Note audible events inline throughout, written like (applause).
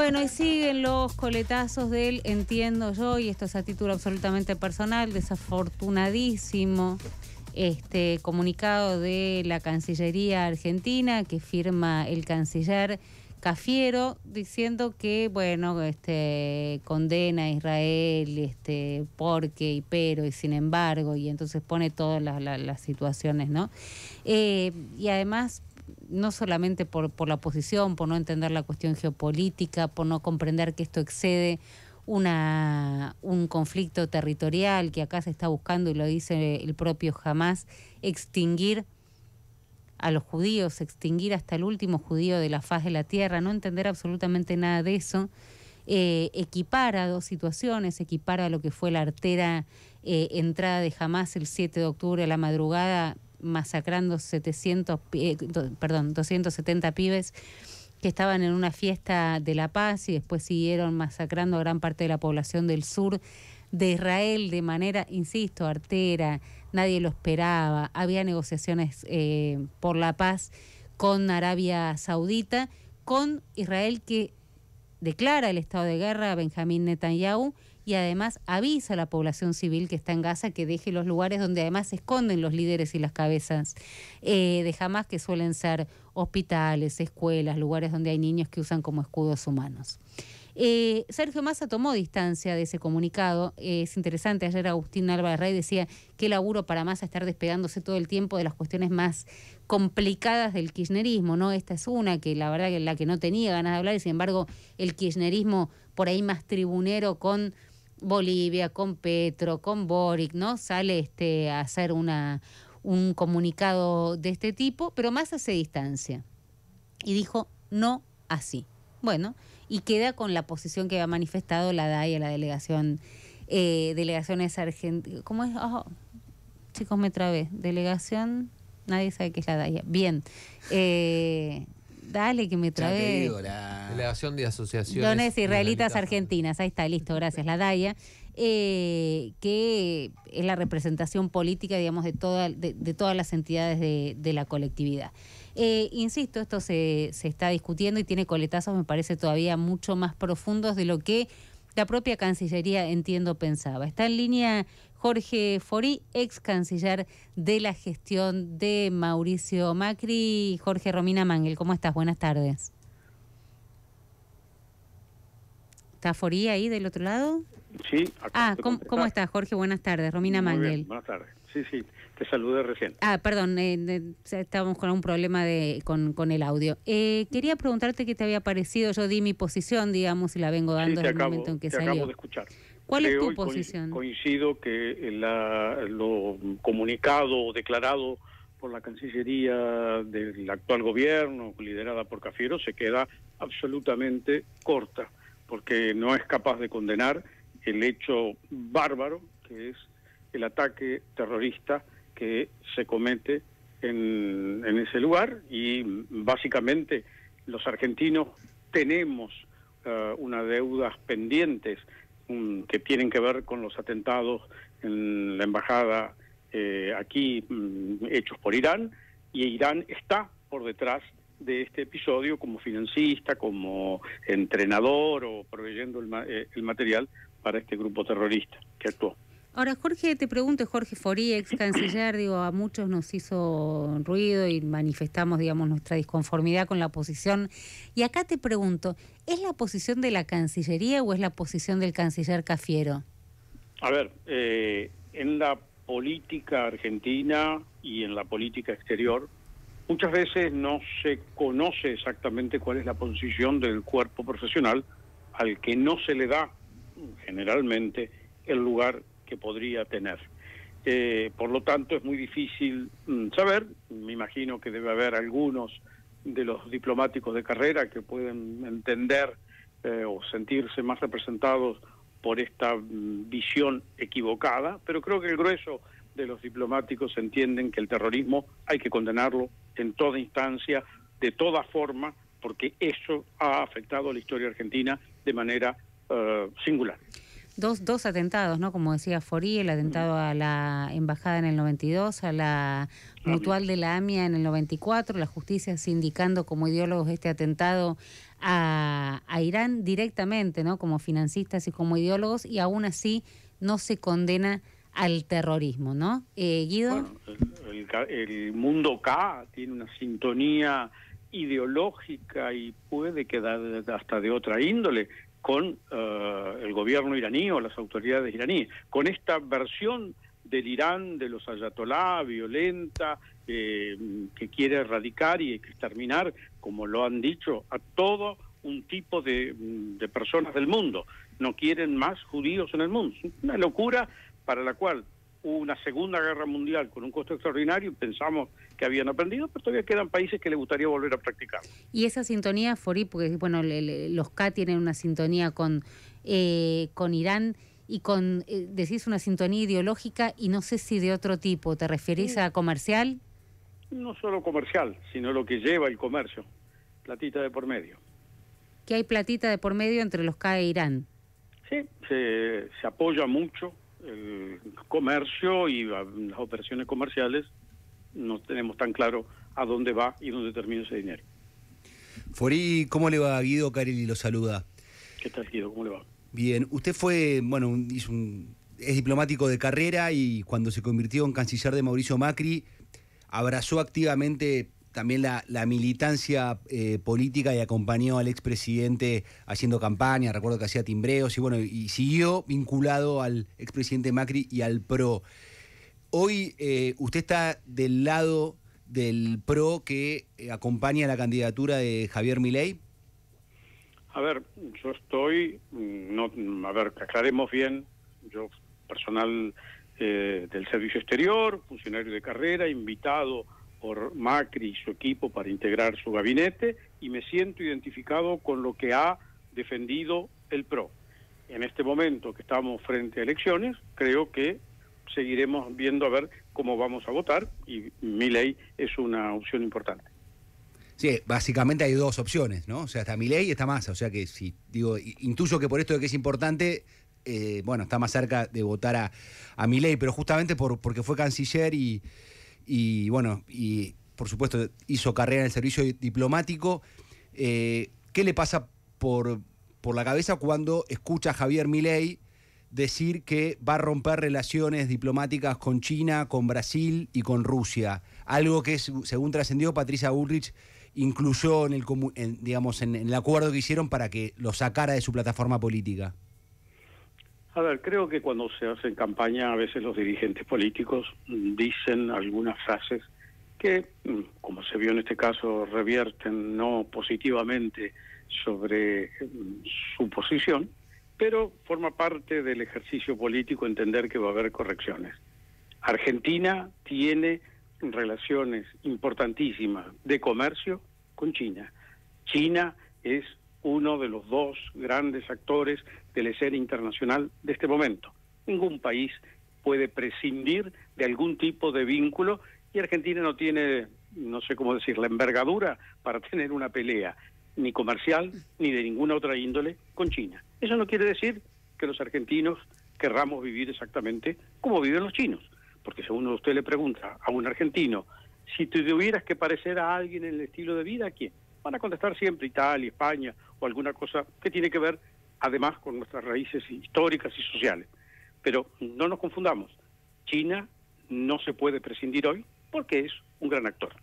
Bueno, y siguen los coletazos de él, entiendo yo, y esto es a título absolutamente personal, desafortunadísimo este comunicado de la Cancillería Argentina que firma el canciller Cafiero diciendo que bueno, este condena a Israel, este porque y pero y sin embargo y entonces pone todas las, situaciones, ¿no? Eh, y además no solamente por, por la oposición, por no entender la cuestión geopolítica, por no comprender que esto excede una, un conflicto territorial que acá se está buscando, y lo dice el propio Hamas, extinguir a los judíos, extinguir hasta el último judío de la faz de la tierra, no entender absolutamente nada de eso, eh, ...equipar equipara dos situaciones, equipara lo que fue la artera eh, entrada de Hamas el 7 de octubre a la madrugada masacrando 700, eh, perdón, 270 pibes que estaban en una fiesta de La Paz y después siguieron masacrando a gran parte de la población del sur de Israel de manera, insisto, artera, nadie lo esperaba, había negociaciones eh, por la paz con Arabia Saudita, con Israel que declara el estado de guerra a Benjamín Netanyahu y además avisa a la población civil que está en Gaza que deje los lugares donde además se esconden los líderes y las cabezas eh, de jamás, que suelen ser hospitales, escuelas, lugares donde hay niños que usan como escudos humanos. Eh, Sergio Massa tomó distancia de ese comunicado. es interesante, ayer Agustín Álvarez Rey decía que laburo para Massa estar despegándose todo el tiempo de las cuestiones más complicadas del kirchnerismo, ¿no? Esta es una que la verdad que la que no tenía ganas de hablar y sin embargo el kirchnerismo por ahí más tribunero con Bolivia, con Petro, con Boric, ¿no? Sale este, a hacer una, un comunicado de este tipo, pero más hace distancia. Y dijo, no así. Bueno, y queda con la posición que había manifestado la DAIA, la delegación, eh, delegaciones argentinas, ¿cómo es? Ah, chicos, me trabé. Delegación, nadie sabe qué es la DAIA. Bien. Eh, Dale, que me trae. Delegación de Asociaciones. Dones Israelitas Argentinas. Ahí está, listo, gracias, la DAIA. Eh, que es la representación política, digamos, de, toda, de, todas las entidades de, la colectividad. Eh, insisto, esto se, se está discutiendo y tiene coletazos, me parece, todavía mucho más profundos de lo que la propia Cancillería, entiendo, pensaba. Está en línea Jorge Forí, ex canciller de la gestión de Mauricio Macri. Jorge Romina Mangel, ¿cómo estás? Buenas tardes. ¿Está Forí ahí del otro lado? Sí. Acá ah, ¿cómo, estás, Jorge? Buenas tardes. Romina Muy buenas tardes. Sí, sí, te saludé recién. Ah, perdón, eh, estábamos con un problema de, con, el audio. Eh, quería preguntarte qué te había parecido. Yo di mi posición, digamos, y la vengo dando en el momento en que te Acabo de escuchar. ¿Cuál es tu posición? Coincido que eh, la, lo comunicado o declarado por la Cancillería del actual gobierno, liderada por Cafiero, se queda absolutamente corta, porque no es capaz de condenar el hecho bárbaro que es el ataque terrorista que se comete en, ese lugar y básicamente los argentinos tenemos eh, unas deudas pendientes Mm, que tienen que ver con los atentados en la embajada eh, aquí mm, hechos por Irán y Irán está por detrás de este episodio como financista, como entrenador o proveyendo el eh, material para este grupo terrorista que actuó. Ahora, Jorge, te pregunto, Jorge Forí, ex canciller, digo, a muchos nos hizo ruido y manifestamos, digamos, nuestra disconformidad con la posición. Y acá te pregunto, ¿es la posición de la Cancillería o es la posición del canciller Cafiero? A ver, eh, en la política argentina y en la política exterior, muchas veces no se conoce exactamente cuál es la posición del cuerpo profesional al que no se le da generalmente el lugar que podría tener. Eh, por lo tanto, es muy difícil mm, saber. Me imagino que debe haber algunos de los diplomáticos de carrera que pueden entender eh, o sentirse más representados por esta mm, visión equivocada, pero creo que el grueso de los diplomáticos entienden que el terrorismo hay que condenarlo en toda instancia, de toda forma, porque eso ha afectado a la historia argentina de manera eh, singular. Dos, dos atentados, ¿no? Como decía Forí, el atentado a la embajada en el 92, a la mutual de la AMIA en el 94, la justicia sindicando como ideólogos este atentado a, Irán directamente, ¿no? Como financistas y como ideólogos, y aún así no se condena al terrorismo, ¿no? Eh, Guido. el, el, mundo K tiene una sintonía ideológica y puede quedar hasta de otra índole con eh, el gobierno iraní o las autoridades iraníes, con esta versión del Irán, de los ayatolá, violenta, eh, que quiere erradicar y exterminar, como lo han dicho, a todo un tipo de, de personas del mundo. No quieren más judíos en el mundo. una locura para la cual una Segunda Guerra Mundial con un costo extraordinario y pensamos que habían aprendido, pero todavía quedan países que les gustaría volver a practicar. Y esa sintonía, Fori, porque bueno, los K tienen una sintonía con, eh, con Irán y con, eh, decís, una sintonía ideológica y no sé si de otro tipo, ¿te referís a comercial? No solo comercial, sino lo que lleva el comercio, platita de por medio. Que hay platita de por medio entre los K e Irán. Sí, se, se apoya mucho el comercio y las operaciones comerciales, no tenemos tan claro a dónde va y dónde termina ese dinero. Forí, ¿cómo le va? Guido Carelli lo saluda. ¿Qué tal, Guido? ¿Cómo le va? Bien, usted fue, bueno, es diplomático de carrera y cuando se convirtió en canciller de Mauricio Macri, abrazó activamente también la, la militancia eh, política y acompañó al expresidente haciendo campaña, recuerdo que hacía timbreos y bueno, y siguió vinculado al expresidente Macri y al PRO. Hoy eh, usted está del lado del PRO que eh, acompaña la candidatura de Javier Milei. A ver, yo estoy, mm, no, a ver, aclaremos bien, yo personal del Servicio Exterior, funcionario de carrera, invitado por Macri y su equipo para integrar su gabinete y me siento identificado con lo que ha defendido el PRO. En este momento que estamos frente a elecciones, creo que seguiremos viendo a ver cómo vamos a votar y mi ley es una opción importante. Sí, básicamente hay dos opciones, ¿no? O sea, está mi ley y está Massa. O sea que si, digo, intuyo que por esto de que es importante, eh, bueno, está más cerca de votar a, a mi ley, pero justamente por, porque fue canciller y, y bueno, y por supuesto hizo carrera en el servicio diplomático. Eh, ¿Qué le pasa por, la cabeza cuando escucha a Javier Milei decir que va a romper relaciones diplomáticas con China, con Brasil y con Rusia? Algo que, según trascendió, Patricia Ulrich, incluyó en el, digamos, en el acuerdo que hicieron para que lo sacara de su plataforma política. A ver, creo que cuando se hace campaña a veces los dirigentes políticos mm, dicen algunas frases que, mm, como se vio en este caso, revierten no positivamente sobre mm, su posición, pero forma parte del ejercicio político entender que va a haber correcciones. Argentina tiene relaciones importantísimas de comercio con China. China es uno de los dos grandes actores de la escena internacional de este momento. Ningún país puede prescindir de algún tipo de vínculo y Argentina no tiene, no sé cómo decir, la envergadura para tener una pelea, ni comercial, ni de ninguna otra índole, con China. Eso no quiere decir que los argentinos querramos vivir exactamente como viven los chinos, porque si uno usted le pregunta a un argentino, si te tuvieras que parecer a alguien en el estilo de vida, ¿a quién? Van a contestar siempre Italia, España o alguna cosa que tiene que ver además con nuestras raíces históricas y sociales. Pero no nos confundamos, China no se puede prescindir hoy porque es un gran actor.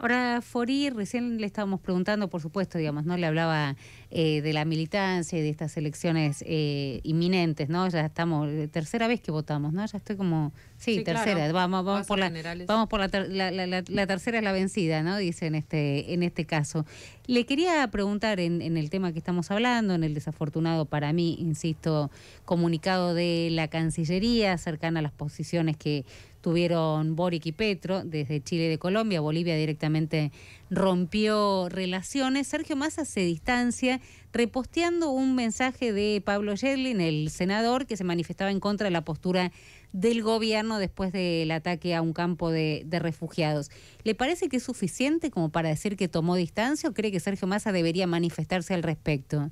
Ahora, Fori recién le estábamos preguntando, por supuesto, digamos, ¿no? Le hablaba eh, de la militancia y de estas elecciones eh, inminentes, ¿no? Ya estamos, eh, tercera vez que votamos, ¿no? Ya estoy como, sí, tercera, vamos, vamos, por la, vamos, por la, la, tercera es la vencida, ¿no? Dice en este, en este caso. Le quería preguntar en, el tema que estamos hablando, en el desafortunado para mí, insisto, comunicado de la Cancillería cercana a las posiciones que tuvieron Boric y Petro desde Chile y de Colombia, Bolivia directamente rompió relaciones. Sergio Massa se distancia reposteando un mensaje de Pablo Yedlin, el senador, que se manifestaba en contra de la postura del gobierno después del ataque a un campo de, refugiados. ¿Le parece que es suficiente como para decir que tomó distancia o cree que Sergio Massa debería manifestarse al respecto?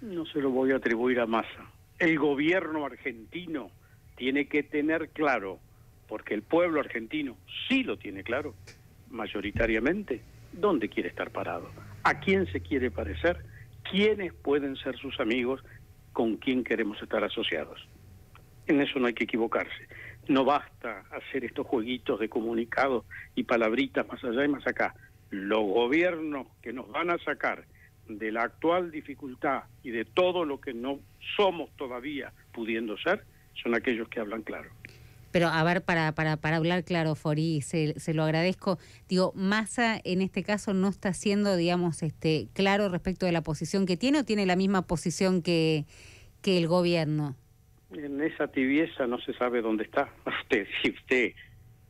No se lo voy a atribuir a Massa. El gobierno argentino tiene que tener claro, porque el pueblo argentino sí lo tiene claro, mayoritariamente, dónde quiere estar parado, a quién se quiere parecer, quiénes pueden ser sus amigos, con quién queremos estar asociados. En eso no hay que equivocarse. No basta hacer estos jueguitos de comunicados y palabritas más allá y más acá. Los gobiernos que nos van a sacar de la actual dificultad y de todo lo que no somos todavía pudiendo ser, son aquellos que hablan claro. Pero a ver, para, para, hablar claro, Fori, se, se, lo agradezco. Digo, Massa en este caso no está siendo, digamos, este, claro respecto de la posición que tiene o tiene la misma posición que, que el gobierno en esa tibieza no se sabe dónde está. (laughs) Usted, si usted,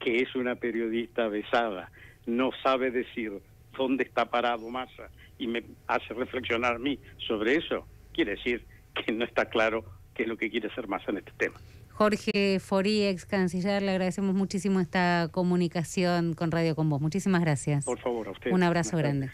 que es una periodista besada, no sabe decir dónde está parado Massa y me hace reflexionar a mí sobre eso, quiere decir que no está claro qué es lo que quiere hacer Massa en este tema. Jorge Forí, ex canciller, le agradecemos muchísimo esta comunicación con Radio con Muchísimas gracias. Por favor, a usted. Un abrazo grande.